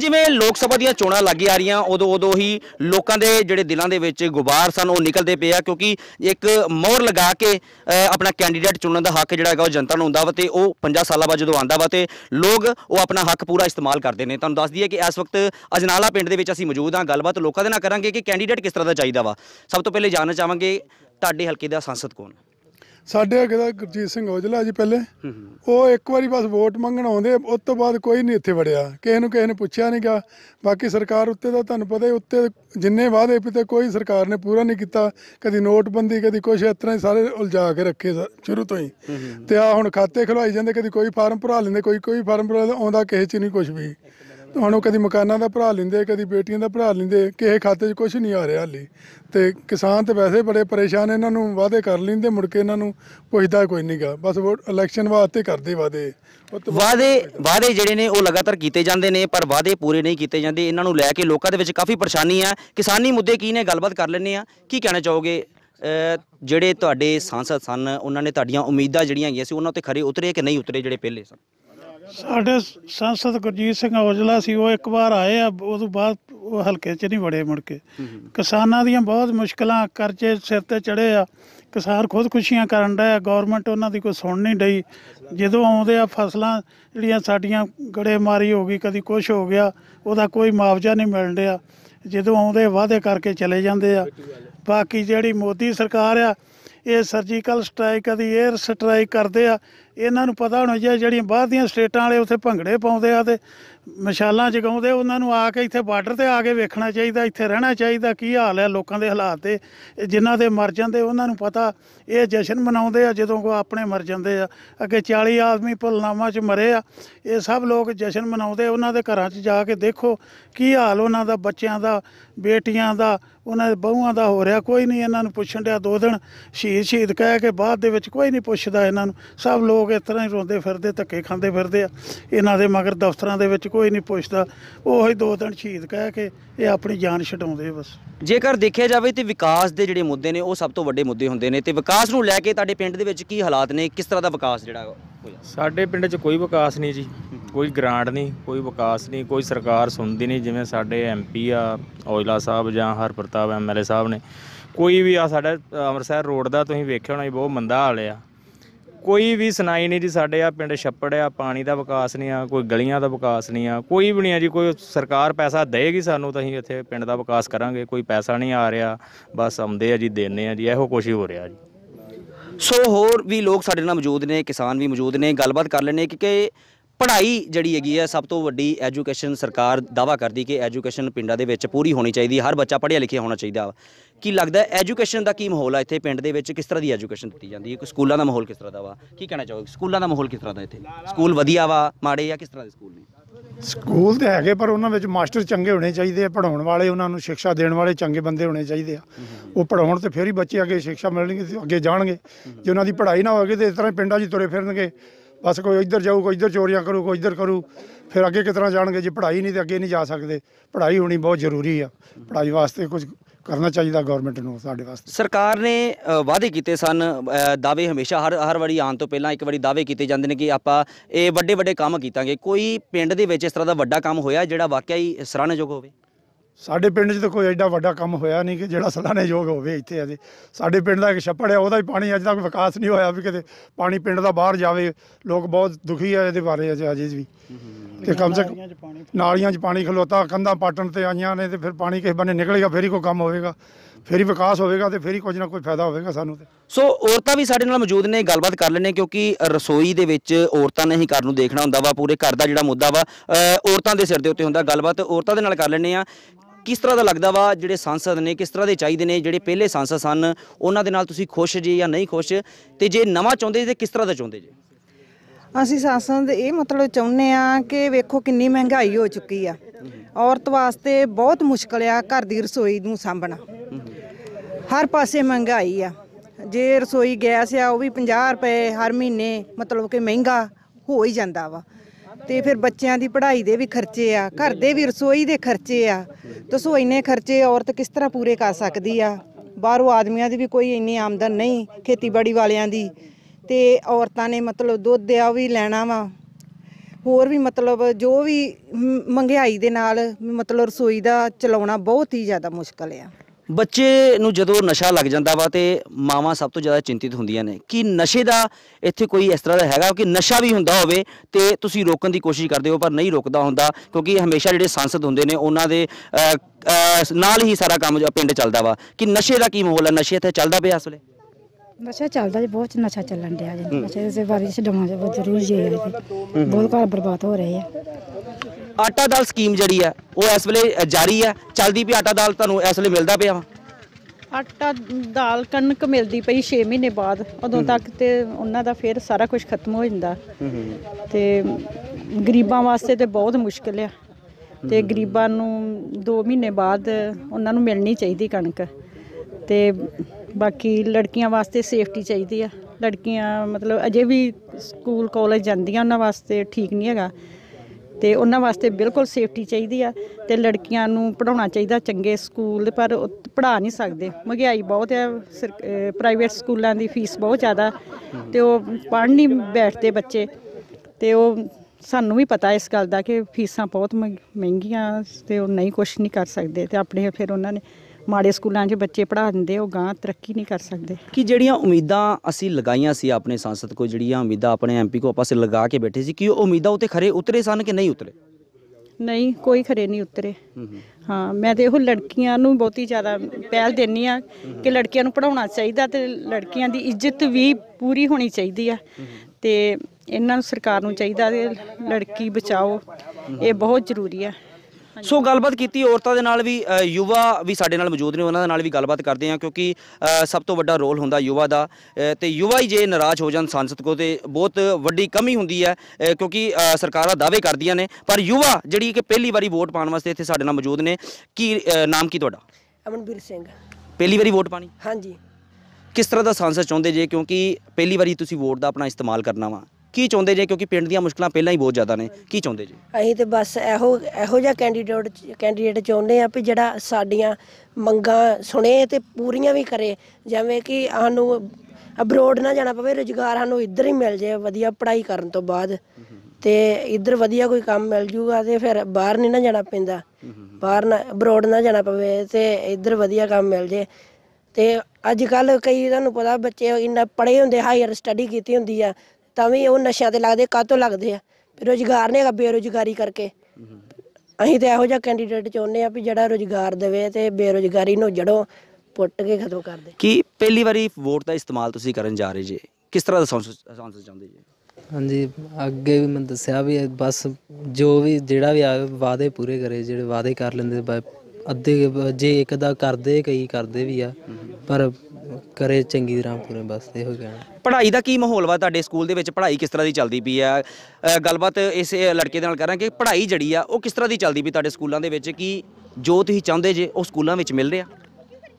ਜਿਵੇਂ ਲੋਕ ਸਭਾ ਦੀਆਂ ਚੋਣਾਂ ਲੱਗੀ ਆ ਰਹੀਆਂ ਉਦੋਂ ਉਦੋਂ ਹੀ ਲੋਕਾਂ ਦੇ ਜਿਹੜੇ ਦਿਲਾਂ ਦੇ ਵਿੱਚ ਗੁਬਾਰ ਸਨ ਉਹ ਨਿਕਲਦੇ ਪਏ ਆ ਕਿਉਂਕਿ ਇੱਕ ਮੋਹਰ ਲਗਾ ਕੇ ਆਪਣਾ ਕੈਂਡੀਡੇਟ ਚੁਣਨ ਦਾ ਹੱਕ ਜਿਹੜਾ ਹੈਗਾ ਉਹ ਜਨਤਾ ਨੂੰ ਹੁੰਦਾ ਵਾ ਤੇ ਉਹ 50 ਸਾਲਾਂ ਬਾਅਦ ਜਦੋਂ ਆਂਦਾ ਵਾ ਤੇ ਲੋਕ ਉਹ ਆਪਣਾ ਹੱਕ ਪੂਰਾ ਇਸਤੇਮਾਲ ਕਰਦੇ ਨੇ ਤੁਹਾਨੂੰ ਦੱਸ ਦਈਏ ਕਿ ਇਸ ਵਕਤ ਅਜਨਾਲਾ ਪਿੰਡ ਦੇ ਵਿੱਚ ਅਸੀਂ ਮੌਜੂਦ ਹਾਂ ਗੱਲਬਾਤ ਲੋਕਾਂ ਦੇ ਨਾਲ ਕਰਾਂਗੇ ਕਿ ਕੈਂਡੀਡੇਟ ਕਿਸ ਤਰ੍ਹਾਂ ਦਾ ਚਾਹੀਦਾ ਵਾ ਸਭ ਤੋਂ ਪਹਿਲੇ ਜਾਣਨਾ ਚਾਹਾਂਗੇ ਤੁਹਾਡੇ ਹਲਕੇ ਦਾ ਸੰਸਦ ਕੌਣ ਸਾਡੇ ਹੈਗੇ ਦਾ ਗੁਰਜੀਤ ਸਿੰਘ ਔਜਲਾ ਜੀ ਪਹਿਲੇ ਉਹ ਇੱਕ ਵਾਰੀ ਬਸ ਵੋਟ ਮੰਗਣ ਆਉਂਦੇ ਉਸ ਤੋਂ ਬਾਅਦ ਕੋਈ ਨਹੀਂ ਇੱਥੇ ਵੜਿਆ ਕਿਸੇ ਨੂੰ ਕਿਸੇ ਨੇ ਪੁੱਛਿਆ ਨਹੀਂ ਗਿਆ ਬਾਕੀ ਸਰਕਾਰ ਉੱਤੇ ਤਾਂ ਤੁਹਾਨੂੰ ਪਤਾ ਹੀ ਉੱਤੇ ਜਿੰਨੇ ਵਾਅਦੇ ਕੀਤੇ ਕੋਈ ਸਰਕਾਰ ਨੇ ਪੂਰਾ ਨਹੀਂ ਕੀਤਾ ਕਦੀ ਨੋਟਬੰਦੀ ਕਦੀ ਕੁਛ ਇਸ ਤਰ੍ਹਾਂ ਹੀ ਸਾਰੇ ਉਲਝਾ ਕੇ ਰੱਖੇ ਸ਼ੁਰੂ ਤੋਂ ਹੀ ਤੇ ਆ ਹੁਣ ਖਾਤੇ ਖੁਲਵਾਈ ਜਾਂਦੇ ਕਦੀ ਕੋਈ ਫਾਰਮ ਭਰਾ ਲੈਂਦੇ ਕੋਈ ਕੋਈ ਫਾਰਮ ਭਰਾ ਆਉਂਦਾ ਕਿਸੇ ਚ ਨਹੀਂ ਕੁਝ ਵੀ ਹੁਣ ਉਹ ਕਦੀ ਮਕਾਨਾਂ ਦਾ ਭਰਾ ਲੈਂਦੇ ਕਦੀ ਬੇਟੀਆਂ ਦਾ ਭਰਾ ਲੈਂਦੇ ਕਿਸੇ ਖਾਤੇ 'ਚ ਕੁਝ ਨਹੀਂ ਆ ਰਿਹਾ ਹਾਲੀ ਤੇ ਕਿਸਾਨ ਤੇ ਵੈਸੇ ਬੜੇ ਪਰੇਸ਼ਾਨ ਇਹਨਾਂ ਨੂੰ ਵਾਅਦੇ ਕਰ ਲੈਂਦੇ ਮੁੜ ਕੇ ਇਹਨਾਂ ਨੂੰ ਪੁੱਛਦਾ ਕੋਈ ਨਹੀਂਗਾ ਬਸ ਵੋਟ ਇਲੈਕਸ਼ਨ ਵਾਸਤੇ ਕਰਦੇ ਵਾਅਦੇ ਵਾਅਦੇ ਵਾਅਦੇ ਜਿਹੜੇ ਨੇ ਉਹ ਲਗਾਤਾਰ ਕੀਤੇ ਜਾਂਦੇ ਨੇ ਪਰ ਵਾਅਦੇ ਪੂਰੇ ਨਹੀਂ ਕੀਤੇ ਜਾਂਦੇ ਇਹਨਾਂ ਨੂੰ ਲੈ ਕੇ ਲੋਕਾਂ ਦੇ ਵਿੱਚ ਕਾਫੀ ਪਰੇਸ਼ਾਨੀ ਆ ਕਿਸਾਨੀ ਮੁੱਦੇ ਕੀ ਨੇ ਗੱਲਬਾਤ ਕਰ ਲੈਣੇ ਆ ਕੀ ਕਹਿਣਾ ਚਾਹੋਗੇ ਜਿਹੜੇ ਤੁਹਾਡੇ ਸੰਸਦ ਸਨ ਉਹਨਾਂ ਨੇ ਤੁਹਾਡੀਆਂ ਉਮੀਦਾਂ ਜਿਹੜੀਆਂ ਹੈਗੀਆਂ ਸੀ ਉਹਨਾਂ ਤੇ ਖਰੇ ਉਤਰੇ ਕਿ ਨਹੀਂ ਉਤਰੇ ਜਿਹੜੇ ਪਹਿਲੇ ਸਨ ਸਾਡੇ ਸੰਸਦ ਗੁਰਜੀਤ ਸਿੰਘ ਔਜਲਾ ਸੀ ਉਹ ਇੱਕ ਵਾਰ ਆਏ ਆ ਉਸ ਤੋਂ ਬਾਅਦ ਉਹ ਹਲਕੇ 'ਚ ਨਹੀਂ ਵੜੇ ਮੁੜ ਕੇ ਕਿਸਾਨਾਂ ਦੀਆਂ ਬਹੁਤ ਮੁਸ਼ਕਲਾਂ ਕਰਜ਼ੇ ਸਿਰ ਤੇ ਚੜੇ ਆ ਕਿਸਾਨ ਖੁਦਕੁਸ਼ੀਆਂ ਕਰਨ ਡਿਆ ਗਵਰਨਮੈਂਟ ਉਹਨਾਂ ਦੀ ਕੋਈ ਸੁਣ ਨਹੀਂ ਡਈ ਜਦੋਂ ਆਉਂਦੇ ਆ ਫਸਲਾਂ ਜਿਹੜੀਆਂ ਸਾਡੀਆਂ ਗੜੇ ਮਾਰੀ ਹੋ ਗਈ ਕਦੀ ਕੁਝ ਹੋ ਗਿਆ ਉਹਦਾ ਕੋਈ ਮੁਆਵਜ਼ਾ ਨਹੀਂ ਮਿਲਣ ਡਿਆ ਜਦੋਂ ਆਉਂਦੇ ਵਾਅਦੇ ਕਰਕੇ ਚਲੇ ਜਾਂਦੇ ਆ ਬਾਕੀ ਜਿਹੜੀ ਮੋਦੀ ਸਰਕਾਰ ਆ ਇਹ ਸਰਜੀਕਲ ਸਟ੍ਰਾਈਕ ਦੀ 에ਅਰ ਸਟ੍ਰਾਈਕ ਕਰਦੇ ਆ ਇਹਨਾਂ ਨੂੰ ਪਤਾ ਹੋਣਾ ਚਾਹੀਦਾ ਜਿਹੜੀਆਂ ਬਾਹਰ ਦੀਆਂ ਸਟੇਟਾਂ ਵਾਲੇ ਉੱਥੇ ਭੰਗੜੇ ਪਾਉਂਦੇ ਆ ਤੇ ਮਸ਼ਾਲਾਂ ਜਗਾਉਂਦੇ ਉਹਨਾਂ ਨੂੰ ਆ ਕੇ ਇੱਥੇ ਬਾਰਡਰ ਤੇ ਆ ਕੇ ਵੇਖਣਾ ਚਾਹੀਦਾ ਇੱਥੇ ਰਹਿਣਾ ਚਾਹੀਦਾ ਕੀ ਹਾਲ ਹੈ ਲੋਕਾਂ ਦੇ ਹਾਲਾਤ ਤੇ ਜਿਨ੍ਹਾਂ ਦੇ ਮਰ ਜਾਂਦੇ ਉਹਨਾਂ ਨੂੰ ਪਤਾ ਇਹ ਜਸ਼ਨ ਮਨਾਉਂਦੇ ਆ ਜਦੋਂ ਕੋ ਆਪਣੇ ਮਰ ਜਾਂਦੇ ਆ ਅੱਗੇ 40 ਆਦਮੀ ਪੁਲਨਾਮਾ 'ਚ ਮਰੇ ਆ ਇਹ ਸਭ ਲੋਕ ਜਸ਼ਨ ਮਨਾਉਂਦੇ ਉਹਨਾਂ ਦੇ ਘਰਾਂ 'ਚ ਜਾ ਕੇ ਦੇਖੋ ਕੀ ਹਾਲ ਉਹਨਾਂ ਦਾ ਬੱਚਿਆਂ ਦਾ ਬੇਟੀਆਂ ਦਾ ਉਹਨਾਂ ਦੇ ਬਹੂਆਂ ਦਾ ਹੋ ਰਿਹਾ ਕੋਈ ਨਹੀਂ ਇਹਨਾਂ ਨੂੰ ਪੁੱਛਣ ਡਿਆ ਦੋ ਦਿਨ ਸ਼ਹੀਦ ਸ਼ਹੀਦ ਕਹਿ ਕੇ ਬਾਅਦ ਦੇ ਵਿੱਚ ਕੋਈ ਨਹੀਂ ਪੁੱਛਦਾ ਇਹਨਾਂ ਨੂੰ ਸਭ ਲੋਕ ਲੋਕ ਇਸ ਤਰ੍ਹਾਂ ਹੀ ਰੋਂਦੇ ਫਿਰਦੇ ਧੱਕੇ ਖਾਂਦੇ ਫਿਰਦੇ ਆ ਇਹਨਾਂ ਦੇ ਮਗਰ ਦਫ਼ਤਰਾਂ ਦੇ ਵਿੱਚ ਕੋਈ ਨਹੀਂ ਪੁੱਛਦਾ ਉਹ ਹੀ ਦੋ ਦਿਨ ਸ਼ਹੀਦ ਕਹਿ ਕੇ ਇਹ ਆਪਣੀ ਜਾਨ ਛਡਾਉਂਦੇ ਬਸ ਜੇਕਰ ਦੇਖਿਆ ਜਾਵੇ ਤੇ ਵਿਕਾਸ ਦੇ ਜਿਹੜੇ ਮੁੱਦੇ ਨੇ ਉਹ ਸਭ ਤੋਂ ਵੱਡੇ ਮੁੱਦੇ ਹੁੰਦੇ ਨੇ ਤੇ ਵਿਕਾਸ ਨੂੰ ਲੈ ਕੇ ਤੁਹਾਡੇ ਪਿੰਡ ਦੇ ਵਿੱਚ ਕੀ ਹਾਲਾਤ ਨੇ ਕਿਸ ਤਰ੍ਹਾਂ ਦਾ ਵਿਕਾਸ ਜਿਹੜਾ ਹੋਇਆ ਸਾਡੇ ਪਿੰਡ 'ਚ ਕੋਈ ਵਿਕਾਸ ਨਹੀਂ ਜੀ ਕੋਈ ਗ੍ਰਾਂਟ ਨਹੀਂ ਕੋਈ ਵਿਕਾਸ ਨਹੀਂ ਕੋਈ ਸਰਕਾਰ ਸੁਣਦੀ ਨਹੀਂ ਜਿਵੇਂ ਸਾਡੇ ਐਮਪੀ ਆ ਔਜਲਾ ਸਾਹਿਬ ਜਾਂ ਹਰਪ੍ਰਤਾਪ ਐਮਐਲਏ ਸਾਹਿਬ ਨੇ ਕੋਈ ਵੀ ਆ ਸਾਡਾ ਅੰਮ੍ਰਿਤਸਰ ਰੋਡ ਦਾ ਤੁਸੀਂ ਵੇਖਿਆ ਹੋਣਾ ਬਹੁਤ ਮੰਦਾ ਹਾਲ ਆ ਕੋਈ ਵੀ ਸੁਣਾਈ ਨਹੀਂ ਜੀ ਸਾਡੇ ਆ ਪਿੰਡ ਛੱਪੜ ਆ ਪਾਣੀ ਦਾ ਵਿਕਾਸ ਨਹੀਂ ਆ ਕੋਈ ਗਲੀਆਂ ਦਾ ਵਿਕਾਸ ਨਹੀਂ ਆ ਕੋਈ ਵੀ ਨਹੀਂ ਆ ਜੀ ਕੋਈ ਸਰਕਾਰ ਪੈਸਾ ਦੇਗੀ ਸਾਨੂੰ ਤਾਂ ਅਸੀਂ ਇੱਥੇ ਪਿੰਡ ਦਾ ਵਿਕਾਸ ਕਰਾਂਗੇ ਕੋਈ ਪੈਸਾ ਨਹੀਂ ਆ ਰਿਹਾ ਬਸ ਆਉਂਦੇ ਆ ਜੀ ਦੇਣੇ ਆ ਜੀ ਇਹੋ ਕੁਝ ਹੀ ਹੋ ਰਿਹਾ ਜੀ ਸੋ ਹੋਰ ਵੀ ਲੋਕ ਸਾਡੇ ਨਾਲ ਮੌਜੂਦ ਨੇ ਕਿਸਾਨ ਵੀ ਮੌਜੂਦ ਨੇ ਗੱਲਬਾਤ ਕਰ ਲੈਣੇ ਕਿ ਪੜ੍ਹਾਈ ਜਿਹੜੀ ਹੈਗੀ ਹੈ ਸਭ ਤੋਂ ਵੱਡੀ ਐਜੂਕੇਸ਼ਨ ਸਰਕਾਰ ਦਾਵਾ ਕਰਦੀ ਕਿ ਐਜੂਕੇਸ਼ਨ ਪਿੰਡਾਂ ਦੇ ਵਿੱਚ ਪੂਰੀ ਹੋਣੀ ਚਾਹੀਦੀ ਹਰ ਬੱਚਾ ਪੜ੍ਹਿਆ ਲਿਖਿਆ ਹੋਣਾ ਚਾਹੀਦਾ ਕੀ ਲੱਗਦਾ ਐਜੂਕੇਸ਼ਨ ਦਾ ਕੀ ਮਾਹੌਲ ਹੈ ਇੱਥੇ ਪਿੰਡ ਦੇ ਵਿੱਚ ਕਿਸ ਤਰ੍ਹਾਂ ਦੀ ਐਜੂਕੇਸ਼ਨ ਦਿੱਤੀ ਜਾਂਦੀ ਹੈ ਸਕੂਲਾਂ ਦਾ ਮਾਹੌਲ ਕਿਸ ਤਰ੍ਹਾਂ ਦਾ ਵਾ ਕੀ ਕਹਿਣਾ ਚਾਹੋਗੇ ਸਕੂਲਾਂ ਦਾ ਮਾਹੌਲ ਕਿਸ ਤਰ੍ਹਾਂ ਦਾ ਇੱਥੇ ਸਕੂਲ ਵਧੀਆ ਵਾ ਮਾੜੇ ਆ ਕਿਸ ਤਰ੍ਹਾਂ ਦੇ ਸਕੂਲ ਨੇ ਸਕੂਲ ਤੇ ਹੈਗੇ ਪਰ ਉਹਨਾਂ ਵਿੱਚ ਮਾਸਟਰ ਚੰਗੇ ਹੋਣੇ ਚਾਹੀਦੇ ਆ ਪੜਾਉਣ ਵਾਲੇ ਉਹਨਾਂ ਨੂੰ ਸਿੱਖਿਆ ਦੇਣ ਵਾਲੇ ਚੰਗੇ ਬੰਦੇ ਹੋਣੇ ਚਾਹੀਦੇ ਆ ਉਹ ਪੜਾਉਣ ਤੇ ਫਿਰ ਹੀ ਬੱਚੇ ਅੱਗੇ ਸਿੱਖਿਆ ਮਿਲਣਗੇ ਅੱਗੇ ਜਾਣਗੇ ਜੇ ਉਹਨਾਂ ਦੀ ਪੜ੍ਹਾਈ ਨਾ ਹੋਵੇ ਤੇ ਇਸ ਤਰ੍ਹਾਂ ਪਿੰਡਾਂ 'ਚ ਤੁਰੇ ਫਿਰਨਗੇ ਬਸ ਕੋਈ ਇੱਧਰ ਜਾਊ ਕੋਈ ਇੱਧਰ ਚੋਰੀਆਂ ਕਰੂ ਕੋਈ ਇੱਧਰ ਕਰੂ ਫਿਰ ਅੱਗੇ ਕਿਤਨਾ ਜਾਣਗੇ ਜੇ ਪੜ੍ਹਾਈ ਨਹੀਂ ਤੇ ਅੱਗੇ ਨਹੀਂ ਜਾ ਸਕਦੇ ਪੜ੍ਹਾਈ ਹੋਣੀ ਬਹੁਤ ਜ਼ਰੂਰੀ ਆ ਪੜ੍ਹਾਈ ਵਾਸਤੇ ਕੁਝ ਕਰਨਾ ਚਾਹੀਦਾ ਗਵਰਨਮੈਂਟ ਨੂੰ ਸਾਡੇ ਵਾਸਤੇ ਸਰਕਾਰ ਨੇ ਵਾਅਦੇ ਕੀਤੇ ਸਨ ਦਾਅਵੇ ਹਮੇਸ਼ਾ ਹਰ ਹਰ ਵਾਰੀ ਆਉਣ ਤੋਂ ਪਹਿਲਾਂ ਇੱਕ ਵਾਰੀ ਦਾਅਵੇ ਕੀਤੇ ਜਾਂਦੇ ਨੇ ਕਿ ਆਪਾਂ ਇਹ ਵੱਡੇ ਵੱਡੇ ਕੰਮ ਕੀਤਾਂਗੇ ਕੋਈ ਪਿੰਡ ਦੇ ਵਿੱਚ ਇਸ ਤਰ੍ਹਾਂ ਦਾ ਵੱਡਾ ਕੰਮ ਹੋਇਆ ਜਿਹੜਾ ਵਾਕਿਆ ਹੀ ਸਰਾਹਣਯੋਗ ਹੋਵੇ ਸਾਡੇ ਪਿੰਡ 'ਚ ਤਾਂ ਕੋਈ ਐਡਾ ਵੱਡਾ ਕੰਮ ਹੋਇਆ ਨਹੀਂ ਕਿ ਜਿਹੜਾ ਯੋਗ ਹੋਵੇ ਇੱਥੇ ਅਜੇ ਸਾਡੇ ਪਿੰਡ ਦਾ ਇੱਕ ਛੱਪੜ ਹੈ ਉਹਦਾ ਵੀ ਪਾਣੀ ਅਜੇ ਤੱਕ ਵਿਕਾਸ ਨਹੀਂ ਹੋਇਆ ਵੀ ਕਿਤੇ ਪਾਣੀ ਪਿੰਡ ਦਾ ਬਾਹਰ ਜਾਵੇ ਲੋਕ ਬਹੁਤ ਦੁਖੀ ਹੈ ਇਹਦੇ ਬਾਰੇ ਅਜੇ ਅਜੇ ਵੀ ਤੇ ਕਮ ਸੇ ਨਾਲੀਆਂ 'ਚ ਪਾਣੀ ਖਲੋਤਾ ਕੰਧਾਂ ਪਾਟਣ ਤੇ ਆਈਆਂ ਨੇ ਤੇ ਫਿਰ ਪਾਣੀ ਕਿਸੇ ਬੰਨੇ ਨਿਕਲੇਗਾ ਫੇਰ ਹੀ ਕੋਈ ਕੰਮ ਹੋਵੇਗਾ ਫੇਰ ਹੀ ਵਿਕਾਸ ਹੋਵੇਗਾ ਤੇ ਫੇਰ ਹੀ ਕੁਝ ਨਾ ਕੋਈ ਫਾਇਦਾ ਹੋਵੇਗਾ ਸਾਨੂੰ ਤੇ ਸੋ ਔਰਤਾਂ ਵੀ ਸਾਡੇ ਨਾਲ ਮੌਜੂਦ ਨੇ ਗੱਲਬਾਤ ਕਰ ਲੈਣੇ ਕਿਉਂਕਿ ਰਸੋਈ ਦੇ ਵਿੱਚ ਔਰਤਾਂ ਨੇ ਹੀ ਘਰ ਨੂੰ ਦੇਖਣਾ ਹੁੰਦਾ ਵਾ ਪੂਰੇ ਘਰ ਦਾ ਜਿਹੜਾ ਮੁੱਦਾ ਵਾ ਔਰਤਾਂ ਦੇ ਸਿਰ ਦੇ ਉੱਤੇ ਹੁੰਦਾ ਗੱਲਬਾਤ ਔਰਤਾਂ ਦੇ ਨਾਲ ਕਰ ਲੈਣੇ ਆ ਕਿਸ ਤਰ੍ਹਾਂ ਦਾ ਲੱਗਦਾ ਵਾ ਜਿਹੜੇ ਸੰਸਦ ਨੇ ਕਿਸ ਤਰ੍ਹਾਂ ਦੇ ਚਾਹੀਦੇ ਨੇ ਜਿਹੜੇ ਪਹਿਲੇ ਸੰਸਦ ਸਨ ਉਹਨਾਂ ਦੇ ਨਾਲ ਤੁਸੀਂ ਖੁਸ਼ ਜੀ ਜਾਂ ਨਹੀਂ ਖੁਸ਼ ਤੇ ਜੇ ਨਵਾਂ ਚਾਹੁੰਦੇ ਤੇ ਕਿਸ ਤਰ੍ਹਾਂ ਦਾ ਚਾਹੁੰਦੇ ਜੀ ਅਸੀਂ ਸੰਸਦ ਇਹ ਮਤਲਬ ਚਾਹੁੰਦੇ ਆ ਕਿ ਵੇਖੋ ਕਿੰਨੀ ਮਹਿੰਗਾਈ ਹੋ ਚੁੱਕੀ ਆ ਔਰਤ ਵਾਸਤੇ ਬਹੁਤ ਮੁਸ਼ਕਲ ਆ ਘਰ ਦੀ ਰਸੋਈ ਨੂੰ ਸਾਂਭਣਾ ਹਰ ਪਾਸੇ ਮਹਿੰਗਾਈ ਆ ਜੇ ਰਸੋਈ ਗੈਸ ਆ ਉਹ ਵੀ 50 ਰੁਪਏ ਹਰ ਮਹੀਨੇ ਮਤਲਬ ਕਿ ਮਹਿੰਗਾ ਹੋ ਹੀ ਜਾਂਦਾ ਵਾ ਤੇ ਫਿਰ ਬੱਚਿਆਂ ਦੀ ਪੜ੍ਹਾਈ ਦੇ ਵੀ ਖਰਚੇ ਆ ਘਰ ਦੇ ਵੀ ਰਸੋਈ ਦੇ ਖਰਚੇ ਆ ਦੱਸੋ ਇੰਨੇ ਖਰਚੇ ਔਰਤ ਕਿਸ ਤਰ੍ਹਾਂ ਪੂਰੇ ਕਰ ਸਕਦੀ ਆ ਬਾਹਰੋਂ ਆਦਮੀਆਂ ਦੀ ਵੀ ਕੋਈ ਇੰਨੀ ਆਮਦਨ ਨਹੀਂ ਖੇਤੀਬਾੜੀ ਵਾਲਿਆਂ ਦੀ ਤੇ ਔਰਤਾਂ ਨੇ ਮਤਲਬ ਦੁੱਧ ਆ ਵੀ ਲੈਣਾ ਵਾ ਹੋਰ ਵੀ ਮਤਲਬ ਜੋ ਵੀ ਮੰਗਿਆਈ ਦੇ ਨਾਲ ਮਤਲਬ ਰਸੋਈ ਦਾ ਚਲਾਉਣਾ ਬਹੁਤ ਹੀ ਜ਼ਿਆਦਾ ਮੁਸ਼ਕਲ ਆ ਬੱਚੇ ਨੂੰ ਜਦੋਂ ਨਸ਼ਾ ਲੱਗ ਜਾਂਦਾ ਵਾ ਤੇ ਮਾਵਾਂ ਸਭ ਤੋਂ ਜ਼ਿਆਦਾ ਚਿੰਤਿਤ ਹੁੰਦੀਆਂ ਨੇ ਕਿ ਨਸ਼ੇ ਦਾ ਇੱਥੇ ਕੋਈ ਇਸ ਤਰ੍ਹਾਂ ਦਾ ਹੈਗਾ ਕਿ ਨਸ਼ਾ ਵੀ ਹੁੰਦਾ ਹੋਵੇ ਤੇ ਤੁਸੀਂ ਰੋਕਣ ਦੀ ਕੋਸ਼ਿਸ਼ ਕਰਦੇ ਹੋ ਪਰ ਨਹੀਂ ਰੁਕਦਾ ਹੁੰਦਾ ਕਿਉਂਕਿ ਹਮੇਸ਼ਾ ਜਿਹੜੇ ਸੰਸਦ ਹੁੰਦੇ ਨੇ ਉਹਨਾਂ ਦੇ ਨਾਲ ਹੀ ਸਾਰਾ ਕੰਮ ਪਿੰਡ ਚੱਲਦਾ ਵਾ ਕਿ ਨਸ਼ੇ ਦਾ ਕੀ ਮਾਹੌਲ ਹੈ ਨਸ਼ੇ ਇੱਥੇ ਚੱਲਦਾ ਪਿਆ ਇਸ ਵੇਲੇ ਨਸ਼ਾ ਚੱਲਦਾ ਜੀ ਬਹੁਤ ਨਸ਼ਾ ਚੱਲਣ ਡਿਆ ਜੀ ਨਸ਼ੇ ਦੇ ਬਾਰੇ ਬਹੁਤ ਜ਼ਰੂਰੀ ਹੈ ਬਹੁਤ ਘਰ ਬਰਬਾਦ ਹੋ ਰਹੇ ਆ ਆਟਾ ਦਾਲ ਸਕੀਮ ਜਿਹੜੀ ਆ ਉਹ ਇਸ ਵੇਲੇ ਜਾਰੀ ਆ ਚੱਲਦੀ ਵੀ ਆਟਾ ਦਾਲ ਤੁਹਾਨੂੰ ਇਸ ਵੇਲੇ ਮਿਲਦਾ ਪਿਆ ਆਟਾ ਦਾਲ ਕਣਕ ਮਿਲਦੀ ਪਈ 6 ਮਹੀਨੇ ਬਾਅਦ ਉਦੋਂ ਤੱਕ ਤੇ ਉਹਨਾਂ ਦਾ ਫੇਰ ਸਾਰਾ ਕੁਝ ਖਤਮ ਹੋ ਜਾਂਦਾ ਤੇ ਗਰੀਬਾਂ ਵਾਸਤੇ ਤੇ ਬਹੁਤ ਮੁਸ਼ਕਲ ਆ ਤੇ ਗਰੀਬਾਂ ਨੂੰ 2 ਮਹੀਨੇ ਬਾਅਦ ਉਹਨਾਂ ਨੂੰ ਮਿਲਣੀ ਚਾਹੀਦੀ ਕਣਕ ਤੇ ਬਾਕੀ ਲੜਕੀਆਂ ਵਾਸਤੇ ਸੇਫਟੀ ਚਾਹੀਦੀ ਆ ਲੜਕੀਆਂ ਮਤਲਬ ਅਜੇ ਵੀ ਸਕੂਲ ਕਾਲਜ ਜਾਂਦੀਆਂ ਉਹਨਾਂ ਵਾਸਤੇ ਠੀਕ ਨਹੀਂ ਹੈਗਾ ਤੇ ਉਹਨਾਂ ਵਾਸਤੇ ਬਿਲਕੁਲ ਸੇਫਟੀ ਚਾਹੀਦੀ ਆ ਤੇ ਲੜਕੀਆਂ ਨੂੰ ਪੜਾਉਣਾ ਚਾਹੀਦਾ ਚੰਗੇ ਸਕੂਲ ਪਰ ਪੜਾ ਨਹੀਂ ਸਕਦੇ ਮਹਿੰਗਾਈ ਬਹੁਤ ਹੈ ਪ੍ਰਾਈਵੇਟ ਸਕੂਲਾਂ ਦੀ ਫੀਸ ਬਹੁਤ ਜ਼ਿਆਦਾ ਤੇ ਉਹ ਪੜ ਨਹੀਂ ਬੈਠਦੇ ਬੱਚੇ ਤੇ ਉਹ ਸਾਨੂੰ ਵੀ ਪਤਾ ਇਸ ਗੱਲ ਦਾ ਕਿ ਫੀਸਾਂ ਬਹੁਤ ਮਹਿੰਗੀਆਂ ਤੇ ਉਹ ਨਹੀਂ ਕੁਝ ਨਹੀਂ ਕਰ ਸਕਦੇ ਤੇ ਆਪਣੇ ਫਿਰ ਉਹਨਾਂ ਨੇ ਮਾੜੇ ਸਕੂਲਾਂ 'ਚ ਬੱਚੇ ਪੜ੍ਹਾ ਦਿੰਦੇ ਉਹ ਗਾਂ ਤਰੱਕੀ ਨਹੀਂ ਕਰ ਸਕਦੇ ਕਿ ਜਿਹੜੀਆਂ ਉਮੀਦਾਂ ਅਸੀਂ ਲਗਾਈਆਂ ਸੀ ਆਪਣੇ ਸੰਸਦ ਕੋ ਜਿਹੜੀਆਂ ਉਮੀਦਾਂ ਆਪਣੇ ਐਮਪੀ ਕੋ ਆਪਾਂ ਸੇ ਲਗਾ ਕੇ ਬੈਠੇ ਸੀ ਕਿ ਉਹ ਉਮੀਦਾਂ ਉਤੇ ਖਰੇ ਉਤਰੇ ਸਨ ਕਿ ਨਹੀਂ ਉਤਰੇ ਨਹੀਂ ਕੋਈ ਖਰੇ ਨਹੀਂ ਉਤਰੇ ਹਾਂ ਮੈਂ ਤੇ ਇਹੋ ਲੜਕੀਆਂ ਨੂੰ ਬਹੁਤੀ ਜ਼ਿਆਦਾ ਪਹਿਲ ਦੇਣੀ ਆ ਕਿ ਲੜਕੀਆਂ ਨੂੰ ਪੜਾਉਣਾ ਚਾਹੀਦਾ ਤੇ ਲੜਕੀਆਂ ਦੀ ਇੱਜ਼ਤ ਵੀ ਪੂਰੀ ਹੋਣੀ ਚਾਹੀਦੀ ਆ ਤੇ ਇਹਨਾਂ ਨੂੰ ਸਰਕਾਰ ਨੂੰ ਚਾਹੀਦਾ ਕਿ ਲੜਕੀ ਬਚਾਓ ਇਹ ਬਹੁਤ ਜ਼ਰੂਰੀ ਆ ਸੋ ਗੱਲਬਾਤ ਕੀਤੀ ਔਰਤਾਂ ਦੇ ਨਾਲ ਵੀ ਯੁਵਾ ਵੀ ਸਾਡੇ ਨਾਲ ਮੌਜੂਦ ਨੇ ਉਹਨਾਂ ਦੇ ਨਾਲ ਵੀ ਗੱਲਬਾਤ ਕਰਦੇ ਹਾਂ ਕਿਉਂਕਿ ਸਭ ਤੋਂ ਵੱਡਾ ਰੋਲ ਹੁੰਦਾ ਯੁਵਾ ਦਾ ਤੇ ਯੁਵਾ ਹੀ ਜੇ ਨਾਰਾਜ਼ ਹੋ ਜਾਣ ਸੰਸਦ ਕੋ ਤੇ ਬਹੁਤ ਵੱਡੀ ਕਮੀ ਹੁੰਦੀ ਹੈ ਕਿਉਂਕਿ ਸਰਕਾਰਾਂ ਦਾਅਵੇ ਕਰਦੀਆਂ ਨੇ ਪਰ ਯੁਵਾ ਜਿਹੜੀ ਕਿ ਪਹਿਲੀ ਵਾਰੀ ਵੋਟ ਪਾਉਣ ਵਾਸਤੇ ਇੱਥੇ ਸਾਡੇ ਨਾਲ ਮੌਜੂਦ ਨੇ ਕੀ ਨਾਮ ਕੀ ਤੁਹਾਡਾ ਅਮਨਵੀਰ ਸਿੰਘ ਪਹਿਲੀ ਵਾਰੀ ਵੋਟ ਪਾਣੀ ਹਾਂਜੀ ਕਿਸ ਤਰ੍ਹਾਂ ਦਾ ਸੰਸਦ ਚਾਹੁੰਦੇ ਜੇ ਕਿਉਂਕਿ ਪਹਿਲੀ ਵਾਰੀ ਤੁਸੀਂ ਵੋਟ ਦਾ ਆਪਣਾ ਇਸਤੇਮਾਲ ਕਰਨਾ ਵਾ ਕੀ ਚਾਹੁੰਦੇ ਜੇ ਕਿਉਂਕਿ ਪਿੰਡ ਦੀਆਂ ਮੁਸ਼ਕਲਾਂ ਪਹਿਲਾਂ ਹੀ ਬਹੁਤ ਜ਼ਿਆਦਾ ਨੇ ਕੀ ਚਾਹੁੰਦੇ ਜੀ ਅਸੀਂ ਤੇ ਬਸ ਇਹੋ ਇਹੋ ਜਿਹਾ ਕੈਂਡੀਡੇਟ ਕੈਂਡੀਡੇਟ ਚਾਹੁੰਦੇ ਆ ਵੀ ਜਿਹੜਾ ਸਾਡੀਆਂ ਮੰਗਾਂ ਸੁਣੇ ਤੇ ਪੂਰੀਆਂ ਵੀ ਕਰੇ ਜਿਵੇਂ ਕਿ ਸਾਨੂੰ ਅਬਰੋਡ ਨਾ ਜਾਣਾ ਪਵੇ ਰੁਜ਼ਗਾਰ ਸਾਨੂੰ ਇੱਧਰ ਹੀ ਮਿਲ ਜੇ ਵਧੀਆ ਪੜ੍ਹਾਈ ਕਰਨ ਤੋਂ ਬਾਅਦ ਤੇ ਇੱਧਰ ਵਧੀਆ ਕੋਈ ਕੰਮ ਮਿਲ ਜੂਗਾ ਤੇ ਫਿਰ ਬਾਹਰ ਨਹੀਂ ਨਾ ਜਾਣਾ ਪੈਂਦਾ ਬਾਹਰ ਨਾ ਅਬਰੋਡ ਨਾ ਜਾਣਾ ਪਵੇ ਤੇ ਇੱਧਰ ਵਧੀਆ ਕੰਮ ਮਿਲ ਜੇ ਤੇ ਅੱਜ ਕੱਲ ਕਈ ਤੁਹਾਨੂੰ ਪਤਾ ਬੱਚੇ ਇੰਨਾ ਪੜੇ ਹੁੰਦੇ ਹਾਇਰ ਸਟੱਡੀ ਕੀਤੀ ਹੁੰਦੀ ਆ ਤਾਂ ਵੀ ਉਹ ਨਸ਼ਿਆਂ ਤੇ ਲੱਗਦੇ ਕਾਹਤੋਂ ਲੱਗਦੇ ਆ ਰੋਜ਼ਗਾਰ ਨਹੀਂ ਹੈਗਾ ਬੇਰੋਜ਼ਗਾਰੀ ਕਰਕੇ ਅਸੀਂ ਤੇ ਇਹੋ ਜਿਹਾ ਕੈਂਡੀਡੇਟ ਚਾਹੁੰਦੇ ਆ ਵੀ ਜਿਹੜਾ ਰੋਜ਼ਗਾਰ ਦੇਵੇ ਤੇ ਬੇਰੋਜ਼ਗਾਰੀ ਨੂੰ ਜੜੋਂ ਪੁੱਟ ਕੇ ਖਤਮ ਕਰ ਦੇ ਕੀ ਪਹਿਲੀ ਵਾਰੀ ਵੋਟ ਦਾ ਇਸਤੇਮਾਲ ਤੁਸੀਂ ਕਰਨ ਜਾ ਰਹੇ ਜੀ ਕਿਸ ਤਰ੍ਹਾਂ ਦਾ ਸੌਂਸ ਚਾਹੁੰਦੇ ਜੀ ਹਾਂਜੀ ਅੱਗੇ ਵੀ ਮੈਂ ਦੱਸਿਆ ਵੀ ਬਸ ਜੋ ਵੀ ਜਿਹੜਾ ਵੀ ਆ ਵਾਅਦੇ ਪੂਰੇ ਕਰੇ ਜਿਹੜੇ ਵਾਅਦੇ ਕਰ ਲੈਂਦੇ ਅੱਧੇ ਜੇ ਇੱਕ ਦਾ ਕਰਦੇ ਕਈ ਕਰਦੇ ਵੀ ਆ ਪਰ ਕਰੇ ਚੰਗੀ ਤਰ੍ਹਾਂ ਪੂਰੇ ਬਸ ਹੋ ਗਿਆ ਪੜ੍ਹਾਈ ਦਾ ਕੀ ਮਾਹੌਲ ਵਾ ਤੁਹਾਡੇ ਸਕੂਲ ਦੇ ਵਿੱਚ ਪੜ੍ਹਾਈ ਕਿਸ ਤਰ੍ਹਾਂ ਦੀ ਚੱਲਦੀ ਪਈ ਆ ਗੱਲਬਾਤ ਇਸ ਲੜਕੇ ਦੇ ਨਾਲ ਕਰਾਂਗੇ ਪੜ੍ਹਾਈ ਜੜੀ ਆ ਉਹ ਕਿਸ ਤਰ੍ਹਾਂ ਦੀ ਚੱਲਦੀ ਪਈ ਤੁਹਾਡੇ ਸਕੂਲਾਂ ਦੇ ਵਿੱਚ ਕੀ ਜੋ ਤੁਸੀਂ ਚਾਹੁੰਦੇ ਜੇ ਉਹ ਸਕੂਲਾਂ ਵਿੱਚ ਮਿਲ ਰਿਹਾ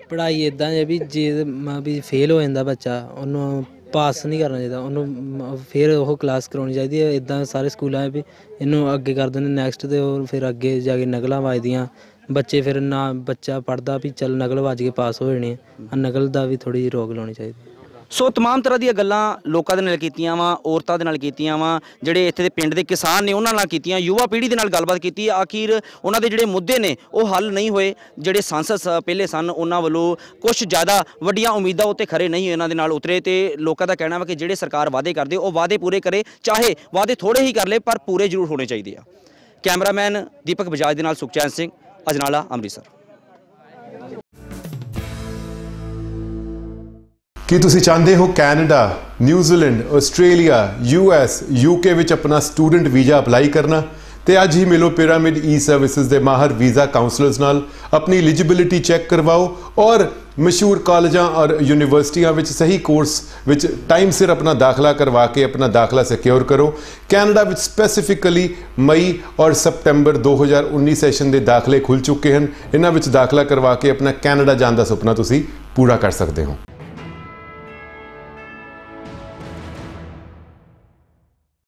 ਪੜ੍ਹਾਈ ਇਦਾਂ ਜੇ ਵੀ ਜੇ ਮੈਂ ਵੀ ਫੇਲ ਹੋ ਜਾਂਦਾ ਬੱਚਾ ਉਹਨੂੰ ਪਾਸ ਨਹੀਂ ਕਰਨਾ ਚਾਹੀਦਾ ਉਹਨੂੰ ਫਿਰ ਉਹ ਕਲਾਸ ਕਰਾਉਣੀ ਚਾਹੀਦੀ ਹੈ ਇਦਾਂ ਸਾਰੇ ਸਕੂਲਾਂ ਵਿੱਚ ਇਹਨੂੰ ਅੱਗੇ ਕਰ ਦਿੰਦੇ ਨੈਕਸਟ ਤੇ ਉਹ ਫਿਰ ਅੱਗੇ ਜਾ ਕੇ ਨਕਲਾਂ ਵਾਜਦੀਆਂ ਬੱਚੇ ਫਿਰ ਨਾ ਬੱਚਾ ਪੜਦਾ ਵੀ ਚੱਲ ਨਕਲ ਵਾਜ ਕੇ ਪਾਸ ਹੋ ਜਾਣੇ ਆ ਨਕਲ ਦਾ ਵੀ ਥੋੜੀ ਜਿਹੀ ਰੋਗ ਲਾਉਣੀ ਚਾਹੀਦੀ ਸੋ तमाम ਤਰ੍ਹਾਂ ਦੀਆਂ ਗੱਲਾਂ ਲੋਕਾਂ ਦੇ ਨਾਲ ਕੀਤੀਆਂ ਵਾ ਔਰਤਾਂ ਦੇ ਨਾਲ ਕੀਤੀਆਂ ਵਾ ਜਿਹੜੇ ਇੱਥੇ ਦੇ ਪਿੰਡ ਦੇ ਕਿਸਾਨ ਨੇ ਉਹਨਾਂ ਨਾਲ ਕੀਤੀਆਂ ਯੁਵਾ ਪੀੜ੍ਹੀ ਦੇ ਨਾਲ ਗੱਲਬਾਤ ਕੀਤੀ ਆਖਿਰ ਉਹਨਾਂ ਦੇ ਜਿਹੜੇ ਮੁੱਦੇ ਨੇ ਉਹ ਹੱਲ ਨਹੀਂ ਹੋਏ ਜਿਹੜੇ ਸੰਸਦ ਪਹਿਲੇ ਸਨ ਉਹਨਾਂ ਵੱਲੋਂ ਕੁਝ ਜ਼ਿਆਦਾ ਵੱਡੀਆਂ ਉਮੀਦਾਂ ਉੱਤੇ ਖਰੇ ਨਹੀਂ ਇਹਨਾਂ ਦੇ ਨਾਲ ਉਤਰੇ ਤੇ ਲੋਕਾਂ ਦਾ ਕਹਿਣਾ ਵਾ ਕਿ ਜਿਹੜੇ ਸਰਕਾਰ ਵਾਅਦੇ ਕਰਦੇ ਉਹ ਵਾਅਦੇ ਪੂਰੇ ਕਰੇ ਚਾਹੇ ਵਾਅਦੇ ਥੋੜੇ ਹੀ ਕਰ ਲੇ ਪਰ ਪੂਰੇ ਜ਼ਰੂਰ ਹੋਣੇ ਚਾਹੀਦੇ ਆ ਕੈਮਰਾਮੈਨ ਦੀਪਕ ਬਜਾਜ ਦੇ ਨਾਲ ਸੁਖਚੈਨ ਸਿੰਘ ਅਜਨਾਲਾ ਅੰਮ੍ਰਿਤਸਰ ਕੀ ਤੁਸੀਂ ਚਾਹੁੰਦੇ ਹੋ Canada New Zealand Australia US UK ਵਿੱਚ ਆਪਣਾ ਸਟੂਡੈਂਟ ਵੀਜ਼ਾ ਅਪਲਾਈ ਕਰਨਾ ਤੇ ਅੱਜ ਹੀ ਮਿਲੋ ਪਿਰਾਮਿਡ ਈ ਸਰਵਿਸਿਜ਼ ਦੇ ਮਾਹਰ ਵੀਜ਼ਾ ਕਾਉਂਸਲਰਸ ਨਾਲ ਆਪਣੀ ਐਲੀਜੀਬਿਲਿਟੀ ਚੈੱਕ ਕਰਵਾਓ ਔਰ ਮਸ਼ਹੂਰ ਕਾਲਜਾਂ ਔਰ ਯੂਨੀਵਰਸਿਟੀਆਂ ਵਿੱਚ ਸਹੀ ਕੋਰਸ ਵਿੱਚ ਟਾਈਮ ਸਿਰ ਆਪਣਾ ਦਾਖਲਾ ਕਰਵਾ ਕੇ ਆਪਣਾ ਦਾਖਲਾ ਸਿਕਿਉਰ ਕਰੋ ਕੈਨੇਡਾ ਵਿੱਚ ਸਪੈਸੀਫਿਕਲੀ ਮਈ ਔਰ ਸਪਟੈਂਬਰ 2019 ਸੈਸ਼ਨ ਦੇ ਦਾਖਲੇ ਖੁੱਲ ਚੁੱਕੇ ਹਨ ਇਹਨਾਂ ਵਿੱਚ ਦਾਖਲਾ ਕਰਵਾ ਕੇ ਆਪਣਾ ਕੈਨੇਡਾ ਜਾਣ ਦਾ ਸੁਪਨਾ ਤੁਸੀਂ ਪੂਰਾ ਕਰ ਸਕਦੇ ਹੋ